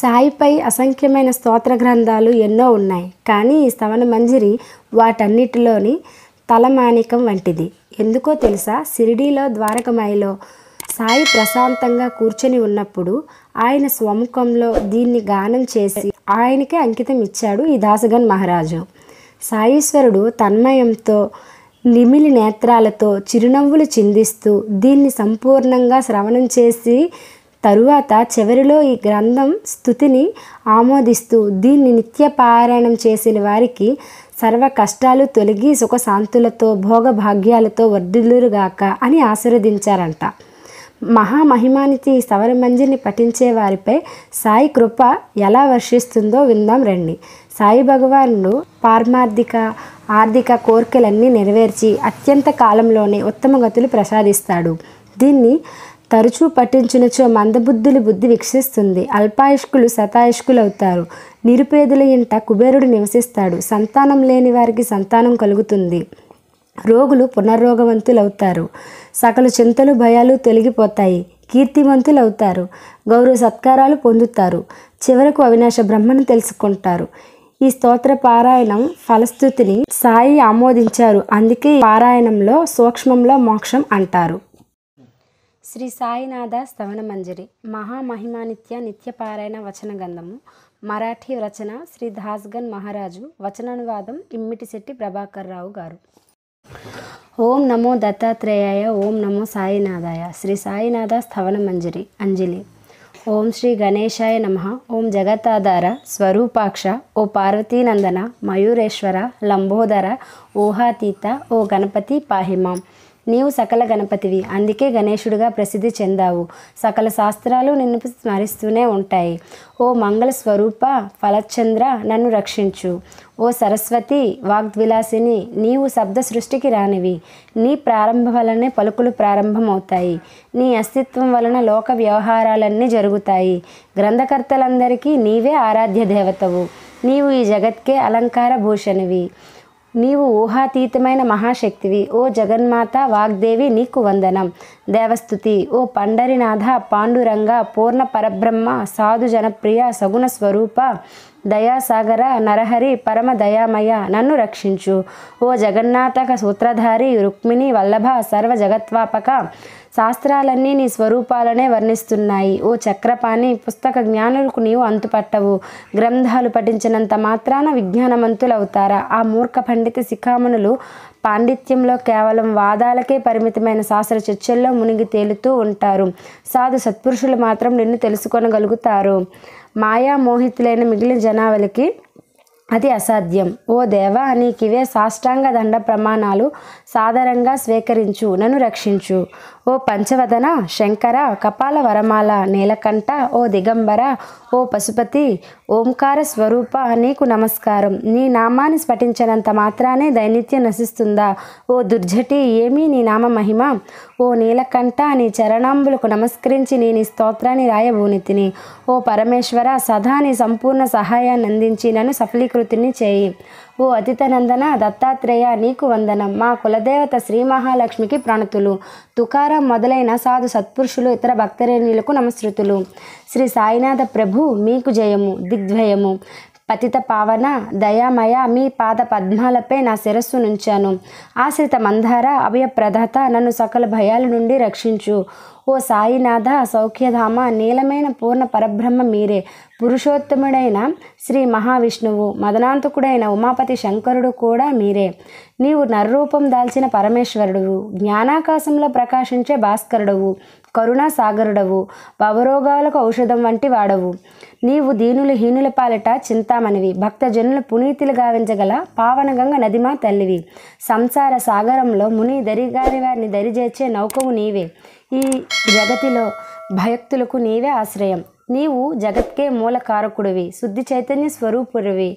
సాయిపై అసంఖ్యమైన స్తోత్ర గ్రంథాలు ఎన్నో ఉన్నాయి కానీ ఈ స్తవన మంజరి వాటన్నిటిలోని తలమానికం వంటిది ఎందుకో తెలుసా సిరిడీలో ద్వారకమాయిలో సాయి ప్రశాంతంగా కూర్చొని ఉన్నప్పుడు ఆయన స్వముఖంలో దీన్ని గానం చేసి ఆయనకే అంకితం ఇచ్చాడు ఈ దాసగన్ మహారాజు సాయీశ్వరుడు తన్మయంతో నిమిలి నేత్రాలతో చిరునవ్వులు చిందిస్తూ దీన్ని సంపూర్ణంగా శ్రవణం చేసి తరువాత చివరిలో ఈ గ్రంథం స్థుతిని ఆమోదిస్తూ దీన్ని నిత్యపారాయణం చేసిన వారికి సర్వ కష్టాలు తొలగి సుఖశాంతులతో భోగభాగ్యాలతో వర్ధులురుగాక అని ఆశీర్వదించారంట మహామహిమానితి సవరమంజిని పఠించే వారిపై సాయి కృప ఎలా వర్షిస్తుందో విందాం రండి సాయి భగవానుడు పార్మార్థిక ఆర్థిక కోరికలన్నీ నెరవేర్చి అత్యంత కాలంలోనే ఉత్తమ గతులు ప్రసాదిస్తాడు దీన్ని తరచూ పట్టించినచో మందబుద్ధుల బుద్ధి వికసిస్తుంది అల్పాయుష్కులు శతాయుష్కులు అవుతారు నిరుపేదల ఇంట కుబేరుడు నివసిస్తాడు సంతానం లేని వారికి సంతానం కలుగుతుంది రోగులు అవుతారు సకల చింతలు భయాలు తొలగిపోతాయి కీర్తివంతులు అవుతారు గౌరవ సత్కారాలు పొందుతారు చివరకు అవినాశ బ్రహ్మను తెలుసుకుంటారు ఈ స్తోత్ర పారాయణం ఫలస్థుతిని సాయి ఆమోదించారు అందుకే పారాయణంలో సూక్ష్మంలో మోక్షం అంటారు శ్రీ సాయినాథ స్థవన మంజరి మహామహిమానిత్య నిత్యపారాయణ వచన గంధము మరాఠీ రచన శ్రీ దాస్గన్ మహారాజు వచనానువాదం ఇమ్మిటిశెట్టి ప్రభాకర్ రావు గారు ఓం నమో దత్తాత్రేయాయ ఓం నమో సాయినాథాయ శ్రీ సాయినాథ స్థవన మంజరి అంజలి ఓం శ్రీ గణేశాయ నమ ఓం జగతాధార స్వరూపాక్ష ఓ పార్వతీనందన మయూరేశ్వర లంబోదర ఊహాతీత ఓ గణపతి పాహిమాం నీవు సకల గణపతివి అందుకే గణేశుడిగా ప్రసిద్ధి చెందావు సకల శాస్త్రాలు నిన్ను స్మరిస్తూనే ఉంటాయి ఓ మంగళ స్వరూప ఫలచంద్ర నన్ను రక్షించు ఓ సరస్వతి వాగ్విలాసిని నీవు శబ్ద సృష్టికి రానివి నీ ప్రారంభం వలనే పలుకులు ప్రారంభమవుతాయి నీ అస్తిత్వం వలన లోక వ్యవహారాలన్నీ జరుగుతాయి గ్రంథకర్తలందరికీ నీవే ఆరాధ్య దేవతవు నీవు ఈ జగత్కే అలంకార భూషణివి నీవు ఊహాతీతమైన మహాశక్తివి ఓ జగన్మాత వాగ్దేవి నీకు వందనం దేవస్థుతి ఓ పండరినాథ పాండురంగ పూర్ణ పరబ్రహ్మ సాధు జనప్రియ సగుణ స్వరూప దయాసాగర నరహరి పరమ దయామయ నన్ను రక్షించు ఓ జగన్నాథక సూత్రధారి రుక్మిణి వల్లభ సర్వ జగత్వాపక శాస్త్రాలన్నీ నీ స్వరూపాలనే వర్ణిస్తున్నాయి ఓ చక్రపాణి పుస్తక జ్ఞానులకు నీవు అంతుపట్టవు గ్రంథాలు పఠించినంత మాత్రాన విజ్ఞానమంతులవుతారా ఆ మూర్ఖ పండిత శిఖామణులు పాండిత్యంలో కేవలం వాదాలకే పరిమితమైన శాస్త్ర చర్చల్లో మునిగి తేలుతూ ఉంటారు సాధు సత్పురుషులు మాత్రం నిన్ను తెలుసుకొనగలుగుతారు మాయా మోహితులైన మిగిలిన జనావలికి అది అసాధ్యం ఓ దేవా నీకివే సాష్టాంగ దండ ప్రమాణాలు సాదరంగా స్వీకరించు నన్ను రక్షించు ఓ పంచవదన శంకర కపాల వరమాల నీలకంఠ ఓ దిగంబర ఓ పశుపతి ఓంకార స్వరూప నీకు నమస్కారం నీ నామాన్ని స్ఫటించినంత మాత్రానే దైనిత్యం నశిస్తుందా ఓ దుర్జటి ఏమీ నీ నామ మహిమ ఓ నీలకంఠ నీ చరణాంబులకు నమస్కరించి నేను స్తోత్రాన్ని రాయభూనితిని ఓ పరమేశ్వర సదా నీ సంపూర్ణ సహాయాన్ని అందించి నన్ను సఫలీకృతిని చేయి ఓ అతితనందన దత్తాత్రేయ నీకు వందనం మా కులదేవత శ్రీ మహాలక్ష్మికి ప్రణతులు తుకారం మొదలైన సాధు సత్పురుషులు ఇతర భక్తరేణులకు నమస్కృతులు శ్రీ సాయినాథ ప్రభు మీకు జయము దిగ్ధయము పతిత పావన దయామయ మీ పాద పద్మాలపై నా శిరస్సు నుంచాను ఆశ్రిత మందార అభయప్రదాత నన్ను సకల భయాల నుండి రక్షించు ఓ సాయినాథ సౌఖ్యధామ నీలమైన పూర్ణ పరబ్రహ్మ మీరే పురుషోత్తముడైన శ్రీ మహావిష్ణువు మదనాంతకుడైన ఉమాపతి శంకరుడు కూడా మీరే నీవు నర్రూపం దాల్చిన పరమేశ్వరుడువు జ్ఞానాకాశంలో ప్రకాశించే భాస్కరుడవు కరుణాసాగరుడవు భవరోగాలకు ఔషధం వంటి వాడవు నీవు దీనులు హీనుల పాలిట చింతామణివి భక్తజనులు పునీతులు గావించగల పావనగంగ నదిమా తల్లివి సంసార సాగరంలో ముని దరిగారి వారిని దరిచేర్చే నౌకవు నీవే ఈ జగతిలో భయక్తులకు నీవే ఆశ్రయం నీవు జగత్కే మూలకారకుడివి శుద్ధి చైతన్య స్వరూపుడివి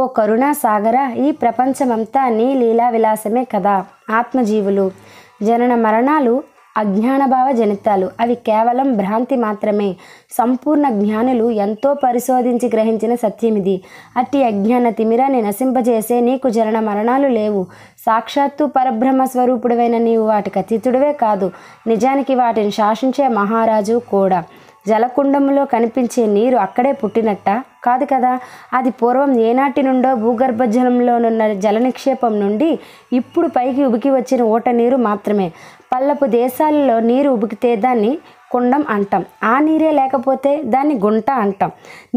ఓ కరుణాసాగర ఈ ప్రపంచమంతా నీ లీలా విలాసమే కదా ఆత్మజీవులు జనన మరణాలు అజ్ఞానభావ జనితాలు అవి కేవలం భ్రాంతి మాత్రమే సంపూర్ణ జ్ఞానులు ఎంతో పరిశోధించి గ్రహించిన సత్యమిది అట్టి అజ్ఞాన తిమిరాన్ని నశింపజేసే నీకు జరణ మరణాలు లేవు సాక్షాత్తు పరబ్రహ్మ స్వరూపుడువైన నీవు వాటికి అతీతుడివే కాదు నిజానికి వాటిని శాసించే మహారాజు కూడా జలకుండంలో కనిపించే నీరు అక్కడే పుట్టినట్ట కాదు కదా అది పూర్వం ఏనాటి నుండో భూగర్భ జలంలోనున్న జల నిక్షేపం నుండి ఇప్పుడు పైకి ఉబికి వచ్చిన ఓట నీరు మాత్రమే పల్లపు దేశాలలో నీరు ఉబికితే దాన్ని కుండం అంటాం ఆ నీరే లేకపోతే దాన్ని గుంట అంటాం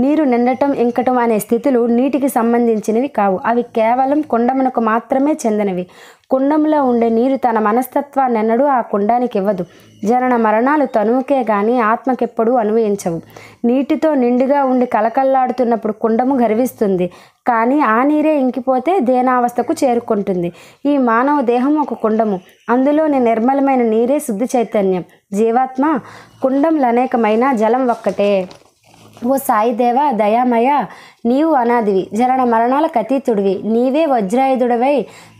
నీరు నిండటం ఇంకటం అనే స్థితులు నీటికి సంబంధించినవి కావు అవి కేవలం కుండమునకు మాత్రమే చెందినవి కుండంలో ఉండే నీరు తన మనస్తత్వాన్ని ఎన్నడూ ఆ కుండానికి ఇవ్వదు జనన మరణాలు తనువుకే గాని ఆత్మకెప్పుడు అనుభవించవు నీటితో నిండుగా ఉండి కలకల్లాడుతున్నప్పుడు కుండము గర్విస్తుంది కానీ ఆ నీరే ఇంకిపోతే దేనావస్థకు చేరుకుంటుంది ఈ మానవ దేహం ఒక కుండము అందులోని నిర్మలమైన నీరే శుద్ధి చైతన్యం జీవాత్మ కుండంలో అనేకమైన జలం ఒక్కటే ఓ సాయిదేవ దయామయ నీవు అనాదివి జరణ మరణాలకు అతీతుడివి నీవే వజ్రాయుధుడవై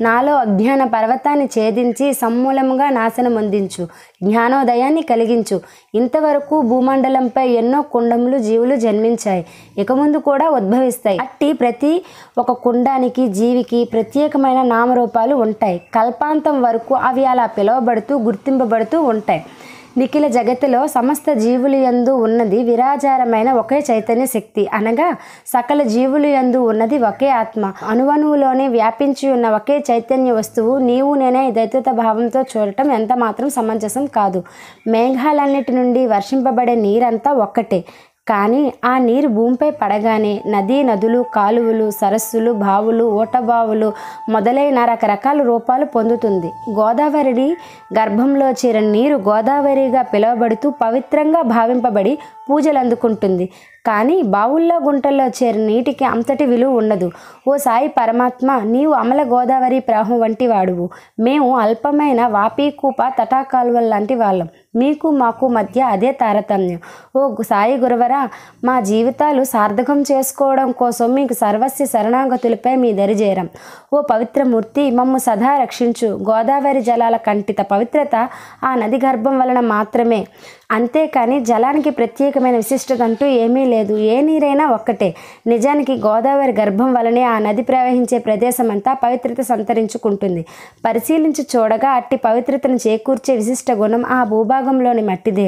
నాలో అజ్ఞాన పర్వతాన్ని ఛేదించి సమ్మూలముగా నాశనం అందించు జ్ఞానోదయాన్ని కలిగించు ఇంతవరకు భూమండలంపై ఎన్నో కుండములు జీవులు జన్మించాయి ఇక ముందు కూడా ఉద్భవిస్తాయి అట్టి ప్రతి ఒక కుండానికి జీవికి ప్రత్యేకమైన నామరూపాలు ఉంటాయి కల్పాంతం వరకు అవి అలా పిలువబడుతూ గుర్తింపబడుతూ ఉంటాయి నిఖిల జగతిలో సమస్త జీవులు ఎందు ఉన్నది విరాజారమైన ఒకే చైతన్య శక్తి అనగా సకల జీవులు ఎందు ఉన్నది ఒకే ఆత్మ అణువణువులోనే వ్యాపించి ఉన్న ఒకే చైతన్య వస్తువు నీవు నేనే దైత్యత భావంతో చూడటం ఎంత మాత్రం సమంజసం కాదు మేఘాలన్నిటి నుండి వర్షింపబడే నీరంతా ఒక్కటే కానీ ఆ నీరు భూమిపై పడగానే నదీ నదులు కాలువలు సరస్సులు బావులు ఓటబావులు మొదలైన రకరకాల రూపాలు పొందుతుంది గోదావరిని గర్భంలో చేరిన నీరు గోదావరిగా పిలువబడుతూ పవిత్రంగా భావింపబడి పూజలు అందుకుంటుంది కానీ బావుల్లో గుంటల్లో చేరిన నీటికి అంతటి విలువ ఉండదు ఓ సాయి పరమాత్మ నీవు అమల గోదావరి ప్రాహం వంటి వాడువు మేము అల్పమైన కూప తటాకాలువల్ లాంటి వాళ్ళం మీకు మాకు మధ్య అదే తారతమ్యం ఓ సాయి గురువరా మా జీవితాలు సార్థకం చేసుకోవడం కోసం మీకు సర్వస్వ శరణాగతులపై మీ దరిజేరం ఓ పవిత్రమూర్తి మమ్ము సదా రక్షించు గోదావరి జలాల కంటిత పవిత్రత ఆ నది గర్భం వలన మాత్రమే అంతేకాని జలానికి ప్రత్యేకమైన విశిష్టత అంటూ ఏమీ లేదు ఏ నీరైనా ఒక్కటే నిజానికి గోదావరి గర్భం వలనే ఆ నది ప్రవహించే ప్రదేశం అంతా పవిత్రత సంతరించుకుంటుంది పరిశీలించి చూడగా అట్టి పవిత్రతను చేకూర్చే విశిష్ట గుణం ఆ భూభాగం భూభాగంలోని మట్టిదే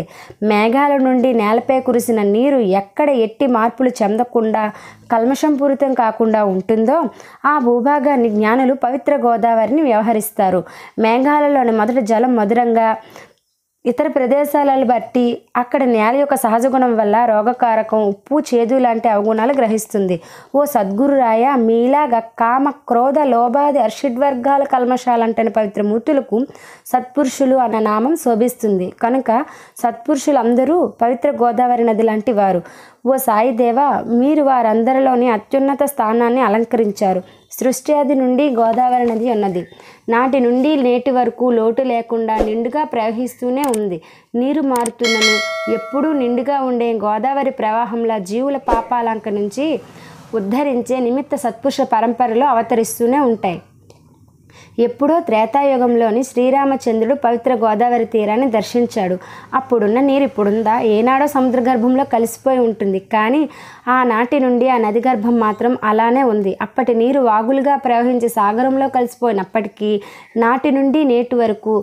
మేఘాల నుండి నేలపై కురిసిన నీరు ఎక్కడ ఎట్టి మార్పులు చెందకుండా కల్మషం పూరితం కాకుండా ఉంటుందో ఆ భూభాగాన్ని జ్ఞానులు పవిత్ర గోదావరిని వ్యవహరిస్తారు మేఘాలలోని మొదట జలం మధురంగా ఇతర ప్రదేశాలను బట్టి అక్కడ నేల యొక్క సహజ గుణం వల్ల రోగకారకం ఉప్పు చేదు లాంటి అవగుణాలు గ్రహిస్తుంది ఓ సద్గురురాయ మీలాగా కామ క్రోధ లోభాది అర్షిడ్వర్గాల కల్మశాలంటని పవిత్ర మూర్తులకు సత్పురుషులు అన్న నామం శోభిస్తుంది కనుక సత్పురుషులందరూ పవిత్ర గోదావరి నది లాంటి వారు ఓ సాయిదేవ మీరు వారందరిలోని అత్యున్నత స్థానాన్ని అలంకరించారు సృష్టి ఆది నుండి గోదావరి నది ఉన్నది నాటి నుండి నేటి వరకు లోటు లేకుండా నిండుగా ప్రవహిస్తూనే ఉంది నీరు మారుతున్నను ఎప్పుడూ నిండుగా ఉండే గోదావరి ప్రవాహంలో జీవుల పాపాలంక నుంచి ఉద్ధరించే నిమిత్త సత్పురుష పరంపరలు అవతరిస్తూనే ఉంటాయి ఎప్పుడో త్రేతాయుగంలోని శ్రీరామచంద్రుడు పవిత్ర గోదావరి తీరాన్ని దర్శించాడు అప్పుడున్న నీరు ఇప్పుడుందా ఏనాడో సముద్ర గర్భంలో కలిసిపోయి ఉంటుంది కానీ ఆనాటి నుండి ఆ నది గర్భం మాత్రం అలానే ఉంది అప్పటి నీరు వాగులుగా ప్రవహించి సాగరంలో కలిసిపోయినప్పటికీ నాటి నుండి నేటి వరకు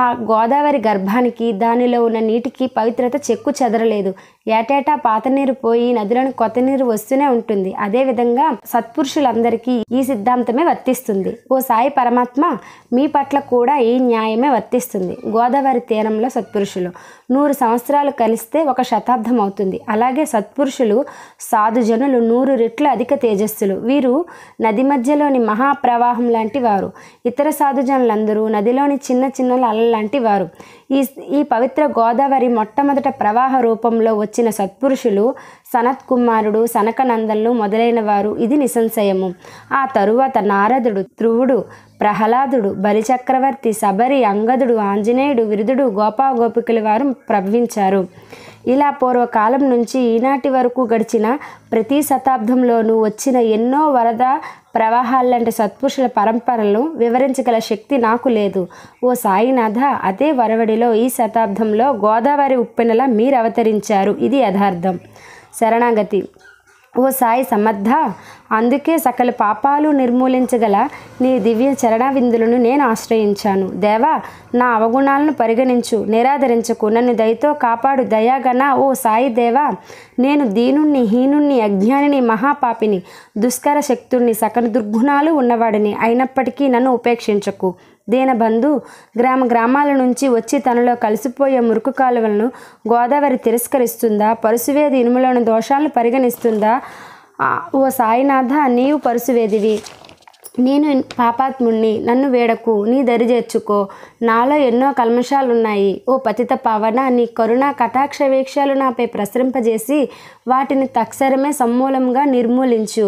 ఆ గోదావరి గర్భానికి దానిలో ఉన్న నీటికి పవిత్రత చెక్కు చెదరలేదు ఏటేటా పాత నీరు పోయి నదిలోని కొత్త నీరు వస్తూనే ఉంటుంది అదేవిధంగా సత్పురుషులందరికీ ఈ సిద్ధాంతమే వర్తిస్తుంది ఓ సాయి పరమ పరమాత్మ మీ పట్ల కూడా ఈ న్యాయమే వర్తిస్తుంది గోదావరి తీరంలో సత్పురుషులు నూరు సంవత్సరాలు కలిస్తే ఒక శతాబ్దం అవుతుంది అలాగే సత్పురుషులు సాధుజనులు నూరు రెట్లు అధిక తేజస్సులు వీరు నది మధ్యలోని మహాప్రవాహం లాంటి వారు ఇతర సాధుజనులందరూ నదిలోని చిన్న చిన్న అలల లాంటి వారు ఈ ఈ పవిత్ర గోదావరి మొట్టమొదట ప్రవాహ రూపంలో వచ్చిన సత్పురుషులు సనత్ కుమారుడు సనకనందన్లు మొదలైన వారు ఇది నిసంశయము ఆ తరువాత నారదుడు ధ్రువుడు ప్రహ్లాదుడు బలిచక్రవర్తి శబరి అంగదుడు ఆంజనేయుడు విరుదుడు గోపాగోపికల వారు ప్రవహించారు ఇలా పూర్వకాలం నుంచి ఈనాటి వరకు గడిచిన ప్రతి శతాబ్దంలోనూ వచ్చిన ఎన్నో వరద ప్రవాహాలంటి సత్పురుషుల పరంపరలను వివరించగల శక్తి నాకు లేదు ఓ సాయినాథ అదే వరవడిలో ఈ శతాబ్దంలో గోదావరి ఉప్పెనలా మీరు అవతరించారు ఇది యథార్థం శరణాగతి ఓ సాయి సమర్థ అందుకే సకల పాపాలు నిర్మూలించగల నీ దివ్య విందులను నేను ఆశ్రయించాను దేవా నా అవగుణాలను పరిగణించు నిరాదరించకు నన్ను దయతో కాపాడు దయాగన ఓ సాయి దేవా నేను దీనుణ్ణి హీనుణ్ణి అజ్ఞానిని మహాపాపిని దుష్కర శక్తుణ్ణి సకల దుర్గుణాలు ఉన్నవాడిని అయినప్పటికీ నన్ను ఉపేక్షించకు దీనబంధు గ్రామ గ్రామాల నుంచి వచ్చి తనలో కలిసిపోయే మురుకు కాలువలను గోదావరి తిరస్కరిస్తుందా పరుసువేది ఇనుములను దోషాలను పరిగణిస్తుందా ఓ సాయినాథ నీవు పరుసువేదివి నేను పాపాత్ముణ్ణి నన్ను వేడకు నీ దరి చేర్చుకో నాలో ఎన్నో కల్మషాలున్నాయి ఓ పతిత పావన నీ కరుణ కటాక్ష వీక్షాలు నాపై ప్రసరింపజేసి వాటిని తక్షరమే సమూలంగా నిర్మూలించు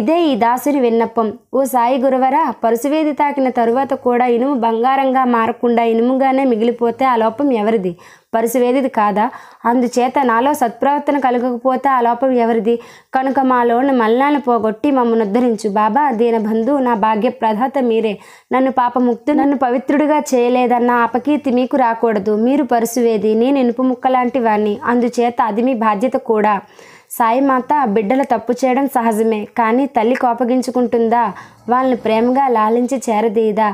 ఇదే ఈ దాసుని విన్నపం ఓ సాయి గురువరా పరుసువేది తాకిన తరువాత కూడా ఇనుము బంగారంగా మారకుండా ఇనుముగానే మిగిలిపోతే ఆ లోపం ఎవరిది పరిశువేదిది కాదా అందుచేత నాలో సత్ప్రవర్తన కలగకపోతే ఆ లోపం ఎవరిది కనుక మాలోని మల్లాను పోగొట్టి మమ్మను ఉద్ధరించు బాబా దీన బంధు నా భాగ్య ప్రధాత మీరే నన్ను పాపముక్తు నన్ను పవిత్రుడిగా చేయలేదన్న అపకీర్తి మీకు రాకూడదు మీరు పరుసువేది నేను ఇనుపు ముక్క లాంటి వాణ్ణి అందుచేత అది మీ బాధ్యత కూడా సాయి మాత బిడ్డలు తప్పు చేయడం సహజమే కానీ తల్లి కోపగించుకుంటుందా వాళ్ళని ప్రేమగా లాలించి చేరదీయదా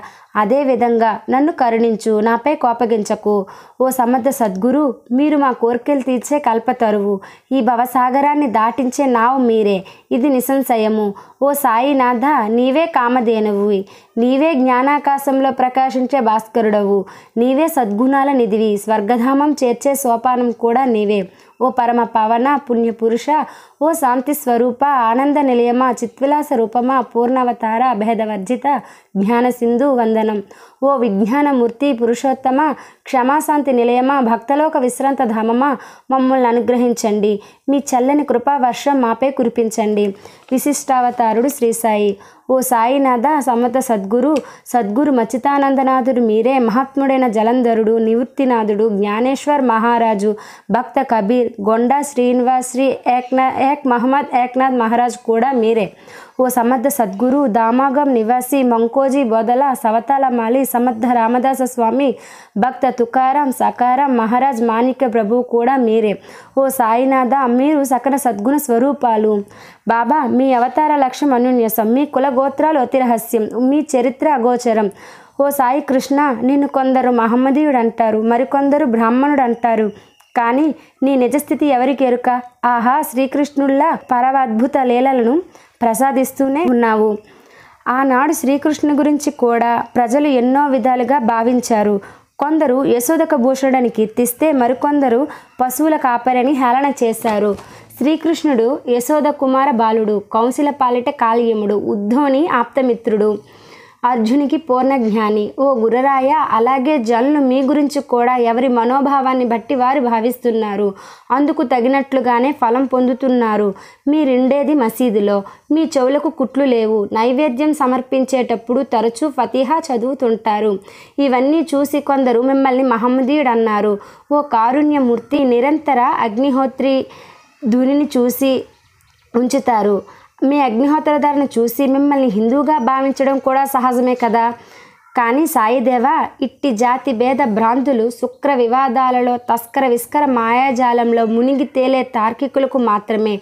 అదేవిధంగా నన్ను కరుణించు నాపై కోపగించకు ఓ సమర్థ సద్గురు మీరు మా కోరికలు తీర్చే కల్పతరువు ఈ భవసాగరాన్ని దాటించే నావు మీరే ఇది నిసంశయము ఓ సాయినాథ నీవే కామధేనువు నీవే జ్ఞానాకాశంలో ప్రకాశించే భాస్కరుడవు నీవే సద్గుణాల నిధివి స్వర్గధామం చేర్చే సోపానం కూడా నీవే ఓ పరమ పవన పుణ్యపురుష ఓ శాంతి స్వరూప ఆనంద నిలయమా చిత్విలాస రూపమా పూర్ణవతార భేదవర్జిత జ్ఞాన సింధు వందనం ఓ విజ్ఞానమూర్తి పురుషోత్తమ క్షమాశాంతి నిలయమా భక్తలోక విశ్రాంత ధామమా మమ్మల్ని అనుగ్రహించండి మీ చల్లని కృపా వర్షం మాపై కురిపించండి విశిష్టావతారుడు శ్రీసాయి ఓ సాయినాథ సమత సద్గురు సద్గురు మచితానందనాథుడు మీరే మహాత్ముడైన జలంధరుడు నివృత్తినాథుడు జ్ఞానేశ్వర్ మహారాజు భక్త కబీర్ గొండా శ్రీనివాస్ శ్రీ ఏక్నా ఏక్ మహమ్మద్ ఏక్నాథ్ మహారాజ్ కూడా మీరే ఓ సమర్థ సద్గురు దామాగం నివాసి మంకోజీ బోధల సవతాల మాలి సమర్థ రామదాస స్వామి భక్త తుకారాం సకారాం మహారాజ్ మాణిక్య ప్రభు కూడా మీరే ఓ సాయినాథ మీరు సకల సద్గుణ స్వరూపాలు బాబా మీ అవతార లక్ష్యం అనున్యసం మీ కులగోత్రాలు అతి రహస్యం మీ చరిత్ర అగోచరం ఓ సాయి కృష్ణ నిన్ను కొందరు మహమ్మదీయుడు అంటారు మరికొందరు బ్రాహ్మణుడు అంటారు కానీ నీ నిజస్థితి ఎవరికెరుక ఆహా పరవ అద్భుత లీలలను ప్రసాదిస్తూనే ఉన్నావు ఆనాడు శ్రీకృష్ణుని గురించి కూడా ప్రజలు ఎన్నో విధాలుగా భావించారు కొందరు యశోదక భూషణుడని కీర్తిస్తే మరికొందరు పశువుల కాపరని హేళన చేశారు శ్రీకృష్ణుడు యశోద కుమార బాలుడు కౌశల పాలిట కాళీయముడు ఉద్ధోని ఆప్తమిత్రుడు అర్జునికి పూర్ణజ్ఞాని ఓ గురరాయ అలాగే జనులు మీ గురించి కూడా ఎవరి మనోభావాన్ని బట్టి వారు భావిస్తున్నారు అందుకు తగినట్లుగానే ఫలం పొందుతున్నారు మీరుండేది మసీదులో మీ చెవులకు కుట్లు లేవు నైవేద్యం సమర్పించేటప్పుడు తరచూ ఫతిహా చదువుతుంటారు ఇవన్నీ చూసి కొందరు మిమ్మల్ని మహమ్మదీయుడు అన్నారు ఓ కారుణ్యమూర్తి నిరంతర అగ్నిహోత్రి ధునిని చూసి ఉంచుతారు మీ అగ్నిహోత్రధారణ చూసి మిమ్మల్ని హిందువుగా భావించడం కూడా సహజమే కదా కానీ సాయిదేవ ఇట్టి జాతి భేద భ్రాంతులు శుక్ర వివాదాలలో తస్కర విస్కర మాయాజాలంలో మునిగి తేలే తార్కికులకు మాత్రమే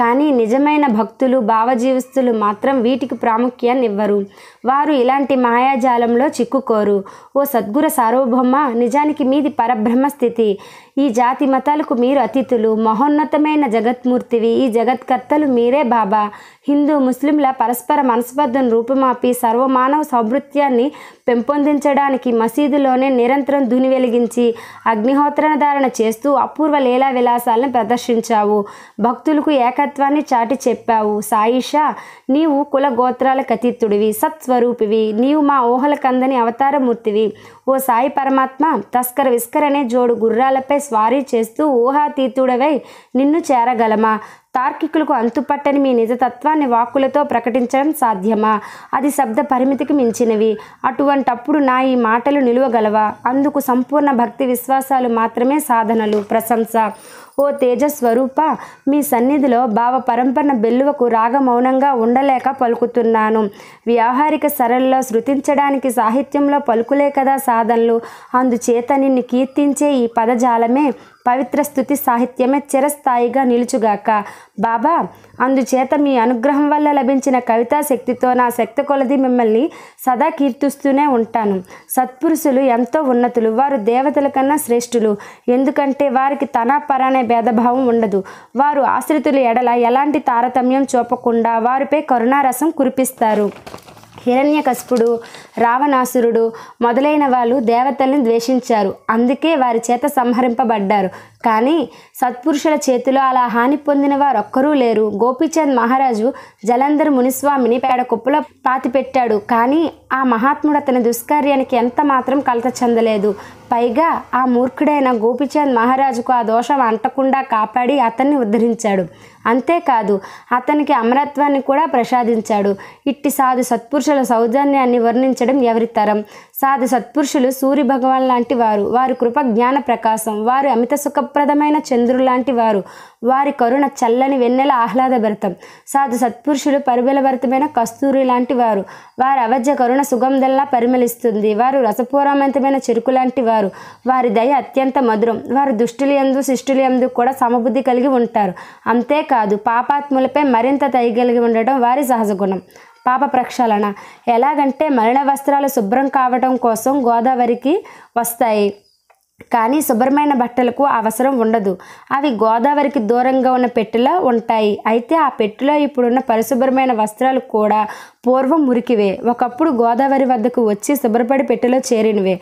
కానీ నిజమైన భక్తులు భావజీవిస్తులు మాత్రం వీటికి ప్రాముఖ్యాన్ని ఇవ్వరు వారు ఇలాంటి మాయాజాలంలో చిక్కుకోరు ఓ సద్గుర సార్వభౌమ నిజానికి మీది పరబ్రహ్మ స్థితి ఈ జాతి మతాలకు మీరు అతిథులు మహోన్నతమైన జగత్మూర్తివి ఈ జగత్కర్తలు మీరే బాబా హిందూ ముస్లింల పరస్పర మనస్పర్ధను రూపుమాపి సర్వమానవ సౌభృత్యాన్ని పెంపొందించడానికి మసీదులోనే నిరంతరం దుని వెలిగించి ధారణ చేస్తూ అపూర్వ లీలా విలాసాలను ప్రదర్శించావు భక్తులకు ఏకత్వాన్ని చాటి చెప్పావు సాయిషా నీవు కుల గోత్రాలకు అతీతుడివి సత్స్వరూపివి నీవు మా ఊహలకందని అవతారమూర్తివి ఓ సాయి పరమాత్మ తస్కర విస్కరనే జోడు గుర్రాలపై స్వారీ చేస్తూ ఊహాతీతుడవై నిన్ను చేరగలమా తార్కికులకు అంతుపట్టని మీ నిజతత్వాన్ని వాక్కులతో ప్రకటించడం సాధ్యమా అది శబ్ద పరిమితికి మించినవి అటువంటప్పుడు నా ఈ మాటలు నిలువగలవా అందుకు సంపూర్ణ భక్తి విశ్వాసాలు మాత్రమే సాధనలు ప్రశంస ఓ తేజస్వరూప మీ సన్నిధిలో భావ పరంపరన బెల్లువకు రాగమౌనంగా ఉండలేక పలుకుతున్నాను వ్యావహారిక సరళలో శృతించడానికి సాహిత్యంలో పలుకులే కదా సాధనలు అందుచేత నిన్ను కీర్తించే ఈ పదజాలమే పవిత్ర స్థుతి సాహిత్యమే చిరస్థాయిగా నిలుచుగాక బాబా అందుచేత మీ అనుగ్రహం వల్ల లభించిన కవితా శక్తితో నా శక్తి కొలది మిమ్మల్ని సదా కీర్తిస్తూనే ఉంటాను సత్పురుషులు ఎంతో ఉన్నతులు వారు దేవతల కన్నా శ్రేష్ఠులు ఎందుకంటే వారికి తన పరానే భేదభావం ఉండదు వారు ఆశ్రితుల ఎడల ఎలాంటి తారతమ్యం చూపకుండా వారిపై కరుణారసం కురిపిస్తారు హిరణ్యకస్పుడు రావణాసురుడు మొదలైన వాళ్ళు దేవతల్ని ద్వేషించారు అందుకే వారి చేత సంహరింపబడ్డారు కానీ సత్పురుషుల చేతిలో అలా హాని పొందిన వారొక్కరూ లేరు గోపీచంద్ మహారాజు జలంధర్ మునిస్వామిని పేడకొప్పులో పాతిపెట్టాడు కానీ ఆ మహాత్ముడు అతని దుష్కార్యానికి ఎంత మాత్రం కలత చెందలేదు పైగా ఆ మూర్ఖుడైన గోపీచంద్ మహారాజుకు ఆ దోషం అంటకుండా కాపాడి అతన్ని ఉద్ధరించాడు అంతేకాదు అతనికి అమరత్వాన్ని కూడా ప్రసాదించాడు ఇట్టి సాధు సత్పురుషుల సౌజన్యాన్ని వర్ణించడం ఎవరి తరం సాధు సత్పురుషులు సూర్య భగవాన్ లాంటి వారు వారి కృప జ్ఞాన ప్రకాశం వారు అమిత సుఖప్రదమైన చంద్రుడు లాంటి వారు వారి కరుణ చల్లని వెన్నెల ఆహ్లాదభరితం సాధు సత్పురుషులు పరిమళభరితమైన కస్తూరి లాంటి వారు వారి అవజ్య కరుణ సుగంధల్లా పరిమళిస్తుంది వారు రసపూరవంతమైన చెరుకు లాంటి వారు వారి దయ అత్యంత మధురం వారు దుష్టులు ఎందు శిష్టులు ఎందు కూడా సమబుద్ధి కలిగి ఉంటారు అంతేకాదు పాపాత్ములపై మరింత దయగలిగి ఉండడం వారి సహజ గుణం పాప ప్రక్షాళన ఎలాగంటే మలిన వస్త్రాలు శుభ్రం కావడం కోసం గోదావరికి వస్తాయి కానీ శుభ్రమైన బట్టలకు అవసరం ఉండదు అవి గోదావరికి దూరంగా ఉన్న పెట్టెలో ఉంటాయి అయితే ఆ పెట్టెలో ఇప్పుడున్న పరిశుభ్రమైన వస్త్రాలు కూడా పూర్వం మురికివే ఒకప్పుడు గోదావరి వద్దకు వచ్చి శుభ్రపడి పెట్టెలో చేరినవే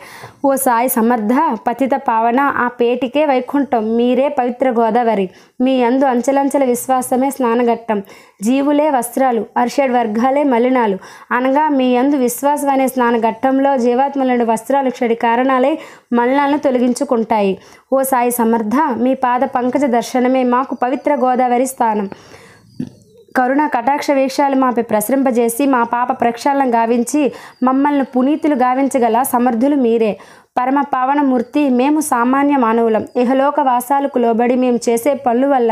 ఓ సాయి సమర్థ పతిత పావన ఆ పేటికే వైకుంఠం మీరే పవిత్ర గోదావరి మీ అందు అంచలంచల విశ్వాసమే స్నానఘట్టం జీవులే వస్త్రాలు అర్షడ్ వర్గాలే మలినాలు అనగా మీ అందు విశ్వాసం అనే స్నానఘట్టంలో జీవాత్మలను వస్త్రాలు క్షడి కారణాలే మలినాలను తొలగించుకుంటాయి ఓ సాయి సమర్థ మీ పాద పంకజ దర్శనమే మాకు పవిత్ర గోదావరి స్థానం కరుణ కటాక్ష వేషాలు మాపై ప్రసరింపజేసి మా పాప ప్రక్షాళన గావించి మమ్మల్ని పునీతులు గావించగల సమర్థులు మీరే పరమ పావనమూర్తి మేము సామాన్య మానవులం ఇహలోక వాసాలకు లోబడి మేము చేసే పనుల వల్ల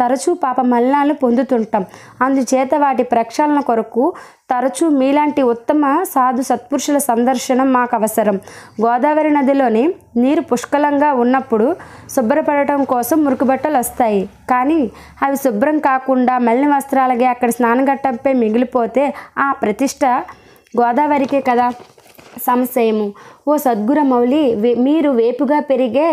తరచూ పాప మలినాలు పొందుతుంటాం అందుచేత వాటి ప్రక్షాళన కొరకు తరచూ మీలాంటి ఉత్తమ సాధు సత్పురుషుల సందర్శనం మాకు అవసరం గోదావరి నదిలోని నీరు పుష్కలంగా ఉన్నప్పుడు శుభ్రపడటం కోసం మురుకుబట్టలు వస్తాయి కానీ అవి శుభ్రం కాకుండా మలిన వస్త్రాలకి అక్కడ స్నానఘట్టంపై మిగిలిపోతే ఆ ప్రతిష్ట గోదావరికే కదా సంశయము ఓ సద్గురమౌళి మీరు వేపుగా పెరిగే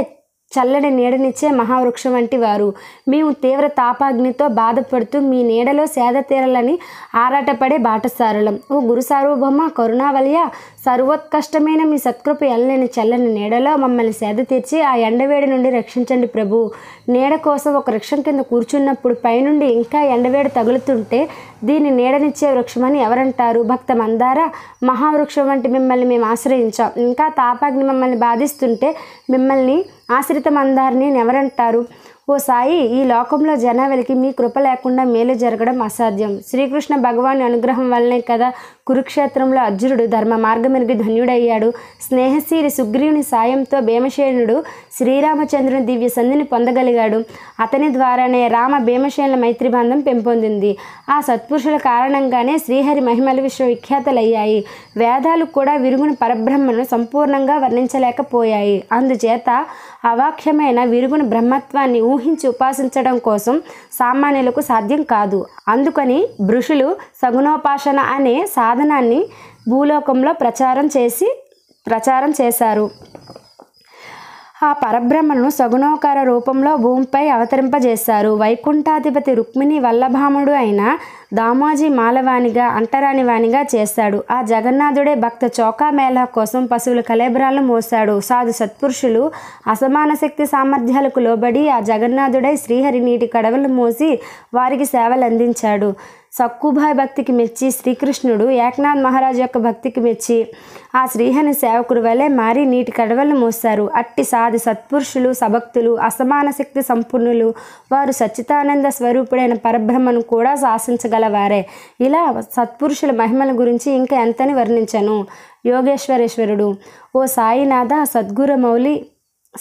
చల్లడి నీడనిచ్చే మహావృక్షం వంటి వారు మేము తీవ్ర తాపాగ్నితో బాధపడుతూ మీ నీడలో సేద తీరలని ఆరాటపడే బాటసారులం ఓ గురు సార్వభౌమ కరుణావలయ సర్వోత్కష్టమైన మీ సత్కృప ఎల్లని చల్లని నీడలో మమ్మల్ని సేద తీర్చి ఆ ఎండవేడి నుండి రక్షించండి ప్రభు నీడ కోసం ఒక వృక్షం కింద కూర్చున్నప్పుడు పైనుండి ఇంకా ఎండవేడి తగులుతుంటే దీన్ని నీడనిచ్చే వృక్షమని ఎవరంటారు భక్త మందార మహావృక్షం వంటి మిమ్మల్ని మేము ఆశ్రయించాం ఇంకా తాపాగ్ని మమ్మల్ని బాధిస్తుంటే మిమ్మల్ని ఆశ్రిత మందారిని ఎవరంటారు ఓ సాయి ఈ లోకంలో జనావలికి మీ కృప లేకుండా మేలు జరగడం అసాధ్యం శ్రీకృష్ణ భగవాన్ అనుగ్రహం వల్లనే కదా కురుక్షేత్రంలో అర్జునుడు ధర్మ మార్గమెరిగి ధన్యుడయ్యాడు స్నేహశీరి సుగ్రీవుని సాయంతో భీమసేనుడు శ్రీరామచంద్రుని దివ్య సంధిని పొందగలిగాడు అతని ద్వారానే రామ భీమసేనుల మైత్రిబంధం పెంపొందింది ఆ సత్పురుషుల కారణంగానే శ్రీహరి మహిమల విశ్వవిఖ్యాతలయ్యాయి వేదాలు కూడా విరుగుని పరబ్రహ్మను సంపూర్ణంగా వర్ణించలేకపోయాయి అందుచేత అవాక్యమైన విరుగుని బ్రహ్మత్వాన్ని ఊహించి ఉపాసించడం కోసం సామాన్యులకు సాధ్యం కాదు అందుకని బృషులు సగుణోపాసన అనే సాధన సాధనాన్ని భూలోకంలో ప్రచారం చేసి ప్రచారం చేశారు ఆ పరబ్రహ్మను సగుణోకార రూపంలో భూమిపై అవతరింపజేశారు వైకుంఠాధిపతి రుక్మిణి వల్లభాముడు అయిన దామోజీ మాలవాణిగా అంటరాని వాణిగా చేశాడు ఆ జగన్నాథుడే భక్త చౌకా మేళ కోసం పశువుల కలేబరాలు మోశాడు సాధు సత్పురుషులు అసమాన శక్తి సామర్థ్యాలకు లోబడి ఆ జగన్నాథుడై శ్రీహరి నీటి కడవలు మోసి వారికి సేవలందించాడు సక్కుభాయ్ భక్తికి మెచ్చి శ్రీకృష్ణుడు ఏకనాథ్ మహారాజు యొక్క భక్తికి మెచ్చి ఆ శ్రీహని సేవకుడు వలె మారి నీటి కడవలను మోస్తారు అట్టి సాధి సత్పురుషులు సభక్తులు అసమాన శక్తి సంపన్నులు వారు సచ్చితానంద స్వరూపుడైన పరబ్రహ్మను కూడా శాసించగలవారే ఇలా సత్పురుషుల మహిమల గురించి ఇంకా ఎంతని వర్ణించను యోగేశ్వరేశ్వరుడు ఓ సాయినాథ సద్గురమౌళి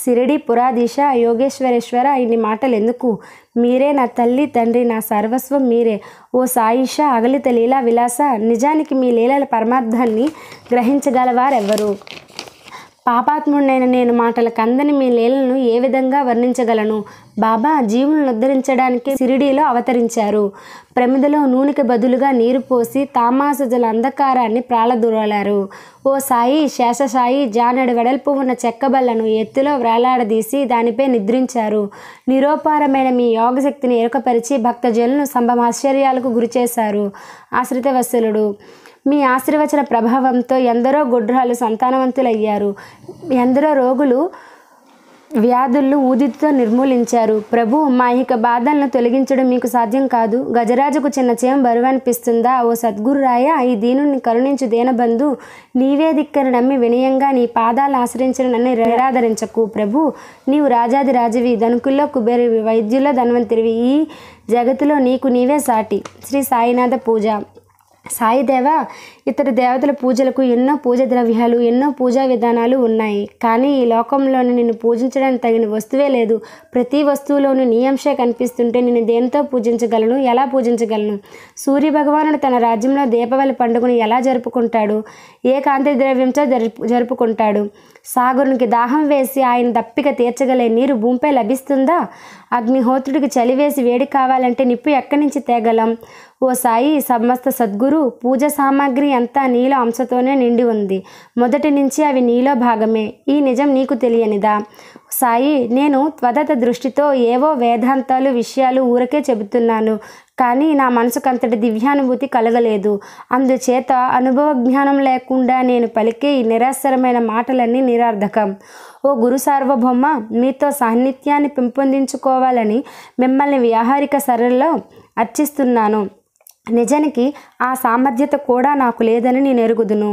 సిరిడి పురాధీశ యోగేశ్వరేశ్వర ఇన్ని మాటలు ఎందుకు మీరే నా తల్లి తండ్రి నా సర్వస్వం మీరే ఓ సాయిష అగలిత లీలా విలాస నిజానికి మీ లీలల పరమార్థాన్ని గ్రహించగలవారెవ్వరు పాపాత్ముడైన నేను మాటల కందని మీ లీలను ఏ విధంగా వర్ణించగలను బాబా జీవులను ఉద్ధరించడానికి సిరిడీలో అవతరించారు ప్రమిదలో నూనెకి బదులుగా నీరు పోసి తామాసుజల అంధకారాన్ని ప్రాళదూరలారు ఓ సాయి శేషసాయి జానడు వెడల్పు ఉన్న చెక్కబల్లను ఎత్తులో వ్రేలాడదీసి దానిపై నిద్రించారు నిరోపారమైన మీ యోగశక్తిని ఎరుకపరిచి భక్తజనులను సంభమాశ్చర్యాలకు గురిచేశారు ఆశ్రిత వసలుడు మీ ఆశీర్వచన ప్రభావంతో ఎందరో గుడ్రాలు సంతానవంతులయ్యారు ఎందరో రోగులు వ్యాధుల్లో ఊదితో నిర్మూలించారు ప్రభు మా ఇక బాధలను తొలగించడం మీకు సాధ్యం కాదు గజరాజుకు చిన్న చేయం బరువు అనిపిస్తుందా ఓ సద్గురురాయ ఈ దీనుని కరుణించు దేనబంధు నీవే దిక్కను నమ్మి వినయంగా నీ పాదాలు ఆశ్రయించిన నన్ను నిరాదరించకు ప్రభు నీవు రాజాది రాజువి ధనుకుల్లో కుబేరివి వైద్యుల్లో ధనవంతురివి ఈ జగతిలో నీకు నీవే సాటి శ్రీ సాయినాథ పూజ సాయిదేవ ఇతర దేవతల పూజలకు ఎన్నో పూజ ద్రవ్యాలు ఎన్నో పూజా విధానాలు ఉన్నాయి కానీ ఈ లోకంలోని నిన్ను పూజించడానికి తగిన వస్తువే లేదు ప్రతి వస్తువులోనూ నీ అంశే కనిపిస్తుంటే నేను దేనితో పూజించగలను ఎలా పూజించగలను సూర్య భగవానుడు తన రాజ్యంలో దీపావళి పండుగను ఎలా జరుపుకుంటాడు ఏ కాంతి ద్రవ్యంతో జరుపు జరుపుకుంటాడు సాగరునికి దాహం వేసి ఆయన దప్పిక తీర్చగలే నీరు భూమిపై లభిస్తుందా అగ్నిహోత్రుడికి చలివేసి వేడి కావాలంటే నిప్పు ఎక్కడి నుంచి తేగలం ఓ సాయి సమస్త సద్గురు పూజ సామాగ్రి అంతా నీలో అంశతోనే నిండి ఉంది మొదటి నుంచి అవి నీలో భాగమే ఈ నిజం నీకు తెలియనిదా సాయి నేను త్వదత దృష్టితో ఏవో వేదాంతాలు విషయాలు ఊరకే చెబుతున్నాను కానీ నా మనసుకంతటి దివ్యానుభూతి కలగలేదు అందుచేత అనుభవ జ్ఞానం లేకుండా నేను పలికే ఈ నిరాశరమైన మాటలన్నీ నిరర్ధకం ఓ గురు సార్వభౌమ మీతో సాన్నిధ్యాన్ని పెంపొందించుకోవాలని మిమ్మల్ని వ్యావహారిక సరళలో అర్చిస్తున్నాను నిజానికి ఆ సామర్థ్యత కూడా నాకు లేదని నేను ఎరుగుదును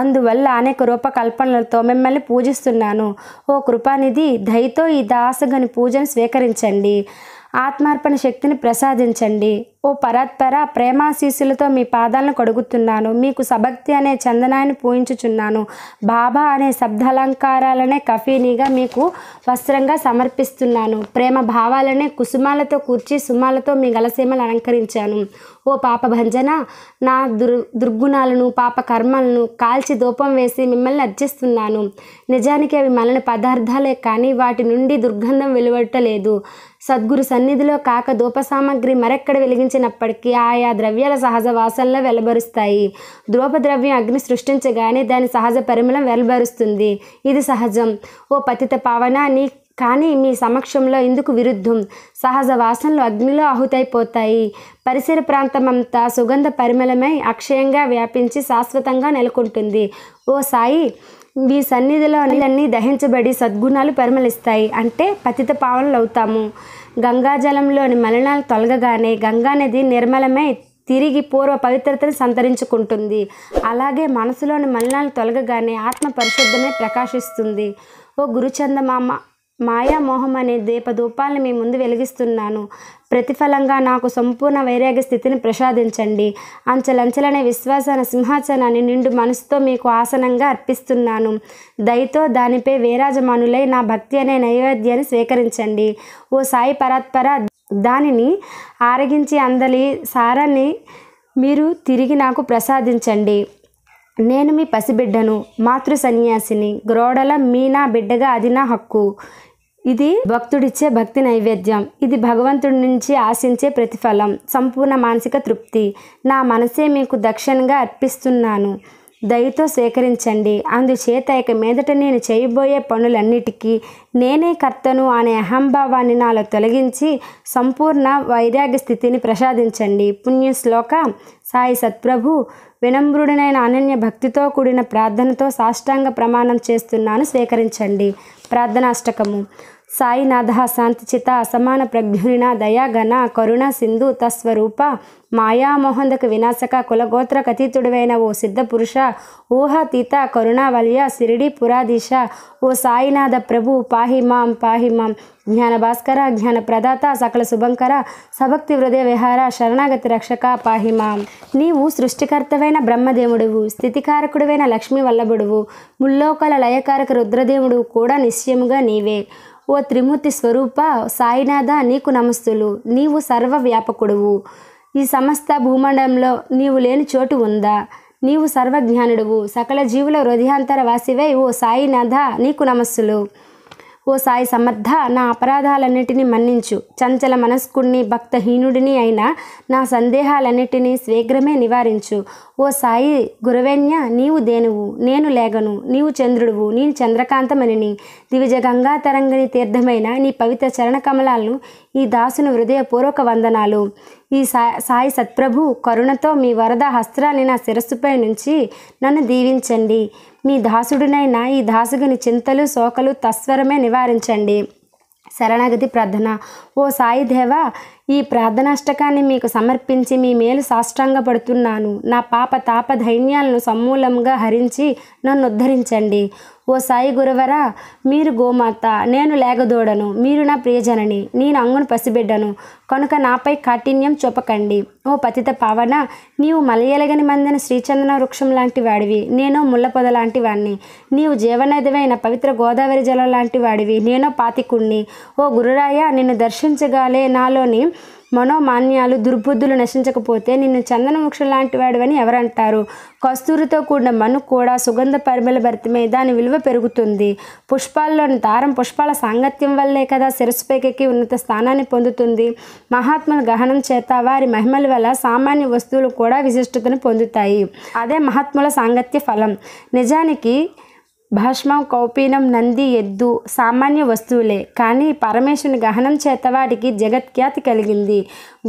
అందువల్ల అనేక రూపకల్పనలతో మిమ్మల్ని పూజిస్తున్నాను ఓ కృపానిధి దయతో ఈ దాసగని పూజను స్వీకరించండి ఆత్మార్పణ శక్తిని ప్రసాదించండి ఓ పరాత్పర ప్రేమాశీసులతో మీ పాదాలను కడుగుతున్నాను మీకు సభక్తి అనే చందనాన్ని పూయించుచున్నాను బాబా అనే శబ్దాలంకారాలనే కఫీనిగా మీకు వస్త్రంగా సమర్పిస్తున్నాను ప్రేమ భావాలనే కుసుమాలతో కూర్చి సుమాలతో మీ గలసీమలు అలంకరించాను ఓ పాప భంజన నా దుర్ దుర్గుణాలను పాప కర్మలను కాల్చి దూపం వేసి మిమ్మల్ని అర్చిస్తున్నాను నిజానికి అవి మలని పదార్థాలే కానీ వాటి నుండి దుర్గంధం వెలువడటలేదు సద్గురు సన్నిధిలో కాక ధూప సామాగ్రి మరెక్కడ వెలిగించినప్పటికీ ఆయా ద్రవ్యాల సహజ వాసనలో వెలబరుస్తాయి ధూప ద్రవ్యం అగ్ని సృష్టించగానే దాని సహజ పరిమళం వెలబరుస్తుంది ఇది సహజం ఓ పతిత పావన నీ కానీ మీ సమక్షంలో ఇందుకు విరుద్ధం సహజ వాసనలు అగ్నిలో ఆహుతైపోతాయి పరిసర ప్రాంతమంతా సుగంధ పరిమళమై అక్షయంగా వ్యాపించి శాశ్వతంగా నెలకొంటుంది ఓ సాయి ఈ సన్నిధిలో అన్నీ దహించబడి సద్గుణాలు పరిమళిస్తాయి అంటే పతిత పావనలు అవుతాము గంగాజలంలోని మలినాలు తొలగగానే గంగానది నిర్మలమై తిరిగి పూర్వ పవిత్రతను సంతరించుకుంటుంది అలాగే మనసులోని మలినాలు తొలగగానే ఆత్మ పరిశుద్ధమే ప్రకాశిస్తుంది ఓ గురుచందమామ మాయామోహం అనే దీపధూపాలను మీ ముందు వెలిగిస్తున్నాను ప్రతిఫలంగా నాకు సంపూర్ణ వైరాగ్య స్థితిని ప్రసాదించండి అంచలంచలనే విశ్వాసన సింహాచనాన్ని నిండు మనసుతో మీకు ఆసనంగా అర్పిస్తున్నాను దయతో దానిపై వేరాజమానులై నా భక్తి అనే నైవేద్యాన్ని స్వీకరించండి ఓ సాయి పరాత్పర దానిని ఆరగించి అందలి సారాన్ని మీరు తిరిగి నాకు ప్రసాదించండి నేను మీ పసిబిడ్డను మాతృ సన్యాసిని గ్రోడల మీ నా బిడ్డగా అది నా హక్కు ఇది భక్తుడిచ్చే భక్తి నైవేద్యం ఇది భగవంతుడి నుంచి ఆశించే ప్రతిఫలం సంపూర్ణ మానసిక తృప్తి నా మనసే మీకు దక్షిణంగా అర్పిస్తున్నాను దయతో సేకరించండి అందుచేత ఇక మీదట నేను చేయబోయే పనులన్నిటికీ నేనే కర్తను అనే అహంభావాన్ని నాలో తొలగించి సంపూర్ణ వైరాగ్య స్థితిని ప్రసాదించండి పుణ్య శ్లోక సాయి సత్ప్రభు వినమ్రుడినైన అనన్య భక్తితో కూడిన ప్రార్థనతో సాష్టాంగ ప్రమాణం చేస్తున్నాను స్వీకరించండి ప్రార్థనాష్టకము సాయినాథ శాంతిచిత అసమాన ప్రజ్ఞునిన దయాఘన కరుణ సింధు తస్వరూప మాయామోహందకు వినాశక కులగోత్ర కథితుడివైన ఓ సిద్ధ పురుష ఊహాతీత కరుణావల్య సిరిడి పురాదీశ ఓ సాయినాథ ప్రభు పాహిమాం పాహిమాం జ్ఞాన భాస్కర జ్ఞాన ప్రదాత సకల శుభంకర సభక్తి హృదయ విహార శరణాగతి రక్షక పాహిమాం నీవు సృష్టికర్తవైన బ్రహ్మదేవుడువు స్థితికారకుడివైన లక్ష్మీ వల్లభుడువు ముల్లోకల లయకారక రుద్రదేవుడు కూడా నిశ్చయముగా నీవే ఓ త్రిమూర్తి స్వరూప సాయినాథ నీకు నమస్తులు నీవు సర్వవ్యాపకుడువు ఈ సమస్త భూమండంలో నీవు లేని చోటు ఉందా నీవు సర్వజ్ఞానుడువు సకల జీవుల హృదయాంతర వాసివై ఓ సాయినాథ నీకు నమస్సులు ఓ సాయి సమర్థ నా అపరాధాలన్నిటినీ మన్నించు చంచల మనస్కుణ్ణి భక్తహీనుడిని అయినా నా సందేహాలన్నిటినీ స్వేగ్రమే నివారించు ఓ సాయి గురవేణ్య నీవు దేనువు నేను లేగను నీవు చంద్రుడువు నేను చంద్రకాంతమణిని దివిజ గంగా తరంగని తీర్థమైన నీ పవిత్ర చరణ కమలాలను ఈ దాసుని హృదయపూర్వక వందనాలు ఈ సాయి సత్ప్రభు కరుణతో మీ వరద హస్త్రాన్ని నా శిరస్సుపై నుంచి నన్ను దీవించండి మీ దాసుడినైన ఈ దాసుగుని చింతలు సోకలు తస్వరమే నివారించండి శరణాగతి ప్రార్థన ఓ సాయి దేవా ఈ ప్రార్థనాష్టకాన్ని మీకు సమర్పించి మీ మేలు సాష్టాంగపడుతున్నాను నా పాప తాప ధైన్యాలను సమూలంగా హరించి నన్ను ఉద్ధరించండి ఓ సాయి గురువరా మీరు గోమాత నేను లేగదోడను మీరు నా ప్రియజనని నేను అంగును పసిబిడ్డను కనుక నాపై కాఠిన్యం చూపకండి ఓ పతిత పావన నీవు మలయలగని మందిన శ్రీచందన వృక్షం లాంటి వాడివి నేను పొద లాంటి వాడిని నీవు జీవనదివైన పవిత్ర గోదావరి జలం లాంటి వాడివి నేను పాతికుణ్ణి ఓ గురురాయ నిన్ను దర్శించగాలే నాలోని మనోమాన్యాలు దుర్బుద్ధులు నశించకపోతే నిన్ను చందనముక్ష లాంటి వాడివని ఎవరంటారు కస్తూరితో కూడిన మను కూడా సుగంధ పరిమళ భరితమే దాని విలువ పెరుగుతుంది పుష్పాల్లోని దారం పుష్పాల సాంగత్యం వల్లే కదా శిరస్పేకకి ఉన్నత స్థానాన్ని పొందుతుంది మహాత్ముల గహనం చేత వారి మహిమల వల్ల సామాన్య వస్తువులు కూడా విశిష్టతను పొందుతాయి అదే మహాత్ముల సాంగత్య ఫలం నిజానికి భాష్మం కౌపీనం నంది ఎద్దు సామాన్య వస్తువులే కానీ పరమేశ్వరుని గహనం చేతవాడికి జగత్ఖ్యాతి కలిగింది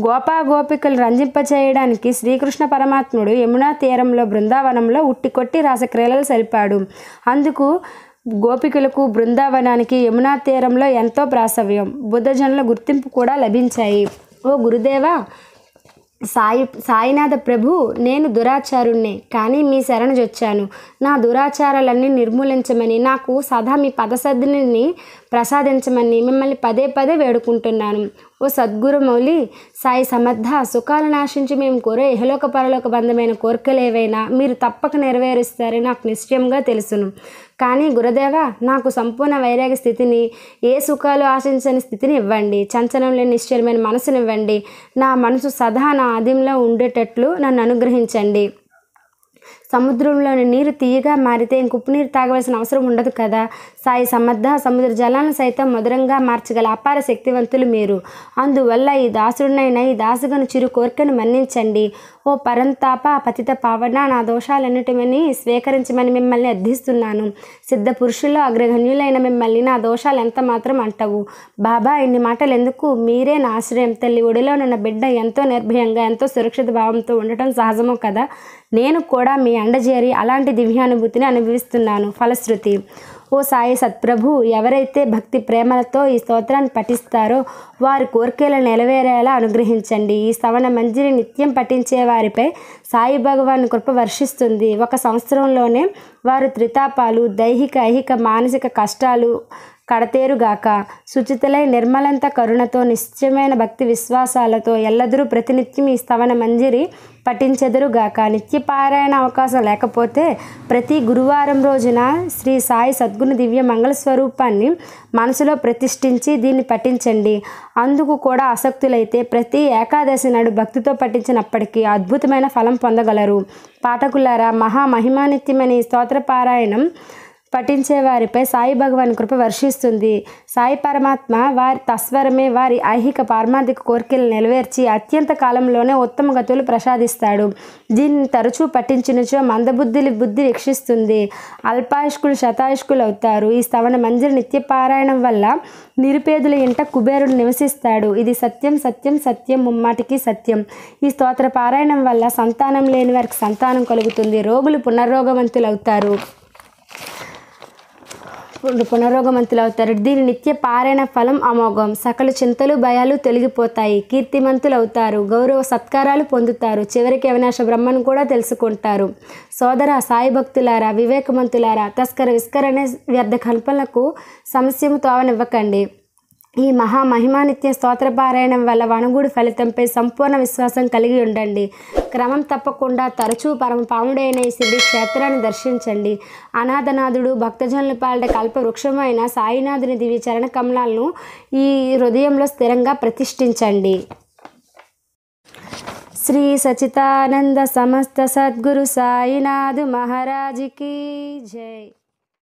గోపా గోపికలు రంజింపచేయడానికి శ్రీకృష్ణ పరమాత్ముడు యమునా తీరంలో బృందావనంలో ఉట్టికొట్టి రాసక్రియలు సరిపాడు అందుకు గోపికలకు బృందావనానికి యమునా తీరంలో ఎంతో ప్రాసవ్యం బుద్ధజనుల గుర్తింపు కూడా లభించాయి ఓ గురుదేవా సాయి సాయినాథ ప్రభు నేను దురాచారుణ్ణే కానీ మీ శరణు చొచ్చాను నా దురాచారాలన్నీ నిర్మూలించమని నాకు సదా మీ పదసద్ని ప్రసాదించమని మిమ్మల్ని పదే పదే వేడుకుంటున్నాను ఓ సద్గురు మౌలి సాయి సమర్థ సుఖాలు నాశించి మేము కోరే ఇహలోక పరలోక బంధమైన ఏవైనా మీరు తప్పక నెరవేరుస్తారని నాకు నిశ్చయంగా తెలుసును కానీ గురుదేవ నాకు సంపూర్ణ వైరాగ్య స్థితిని ఏ సుఖాలు ఆశించని స్థితిని ఇవ్వండి చంచనం లేని నిశ్చయమైన మనసునివ్వండి నా మనసు సదా నా ఆదింలో ఉండేటట్లు నన్ను అనుగ్రహించండి సముద్రంలోని నీరు తీయగా మారితే ఇంకుప్పు నీరు తాగవలసిన అవసరం ఉండదు కదా సాయి సమర్థ సముద్ర జలాలను సైతం మధురంగా మార్చగల అపార శక్తివంతులు మీరు అందువల్ల ఈ దాసుడినైనా ఈ దాసుగను చిరు కోరికను మన్నించండి ఓ పరంతాప పతిత పావన నా దోషాలన్నిటిని స్వీకరించమని మిమ్మల్ని అర్థిస్తున్నాను సిద్ధ పురుషుల్లో అగ్రగణ్యులైన మిమ్మల్ని నా దోషాలు ఎంత మాత్రం అంటవు బాబా ఇన్ని మాటలు ఎందుకు మీరే నా ఆశ్రయం తల్లి ఒడిలో ఉన్న బిడ్డ ఎంతో నిర్భయంగా ఎంతో సురక్షిత భావంతో ఉండటం సహజమో కదా నేను కూడా మీ ఎండజేరి అలాంటి దివ్యానుభూతిని అనుభవిస్తున్నాను ఫలశ్రుతి ఓ సాయి సత్ప్రభు ఎవరైతే భక్తి ప్రేమలతో ఈ స్తోత్రాన్ని పఠిస్తారో వారి కోరికలు నెరవేరేలా అనుగ్రహించండి ఈ సవన మంజరి నిత్యం పఠించే వారిపై సాయి భగవాన్ కృప వర్షిస్తుంది ఒక సంవత్సరంలోనే వారు త్రితాపాలు దైహిక ఐహిక మానసిక కష్టాలు కడతేరుగాక సుచితలై నిర్మలంత కరుణతో నిశ్చయమైన భక్తి విశ్వాసాలతో ఎల్లదరూ ప్రతినిత్యం ఈ స్తవన మంజిరి పఠించెదరుగాక నిత్యపారాయణ అవకాశం లేకపోతే ప్రతి గురువారం రోజున శ్రీ సాయి సద్గుణ దివ్య మంగళ స్వరూపాన్ని మనసులో ప్రతిష్ఠించి దీన్ని పఠించండి అందుకు కూడా ఆసక్తులైతే ప్రతి ఏకాదశి నాడు భక్తితో పఠించినప్పటికీ అద్భుతమైన ఫలం పొందగలరు పాఠకులారా మహా మహిమానిత్యమైన ఈ స్తోత్ర పారాయణం పఠించే వారిపై సాయి భగవాన్ కృప వర్షిస్తుంది సాయి పరమాత్మ వారి తస్వరమే వారి ఐహిక పారమార్థిక కోరికలు నెరవేర్చి అత్యంత కాలంలోనే ఉత్తమ గతులు ప్రసాదిస్తాడు దీన్ని తరచూ పఠించినచో మందబుద్ధి బుద్ధి విక్షిస్తుంది అల్పాయుష్కులు శతాయుష్కులు అవుతారు ఈ స్తవన మంజరి నిత్యపారాయణం వల్ల నిరుపేదుల ఇంట కుబేరుడు నివసిస్తాడు ఇది సత్యం సత్యం సత్యం ముమ్మాటికి సత్యం ఈ స్తోత్ర పారాయణం వల్ల సంతానం లేని వారికి సంతానం కలుగుతుంది రోగులు పునర్రోగవంతులు అవుతారు అవుతారు దీని నిత్య పారైన ఫలం అమోఘం సకల చింతలు భయాలు తొలగిపోతాయి అవుతారు గౌరవ సత్కారాలు పొందుతారు చివరికి అవినాశ బ్రహ్మను కూడా తెలుసుకుంటారు సోదర సాయి భక్తులారా వివేకమంతులారా తస్కర విస్కరణ వ్యర్థ కల్పనలకు సమస్యము తోవనివ్వకండి ఈ మహా మహిమానిత్య స్తోత్ర పారాయణం వల్ల వణుగుడు ఫలితంపై సంపూర్ణ విశ్వాసం కలిగి ఉండండి క్రమం తప్పకుండా తరచూ పరమ పాముడైన ఈ శివుడి క్షేత్రాన్ని దర్శించండి అనాథనాథుడు భక్తజనుల పాలిట వృక్షమైన సాయినాథుని దివి చరణ కమలాలను ఈ హృదయంలో స్థిరంగా ప్రతిష్ఠించండి శ్రీ సచితానంద సమస్త సద్గురు సాయినాథు మహారాజుకి జై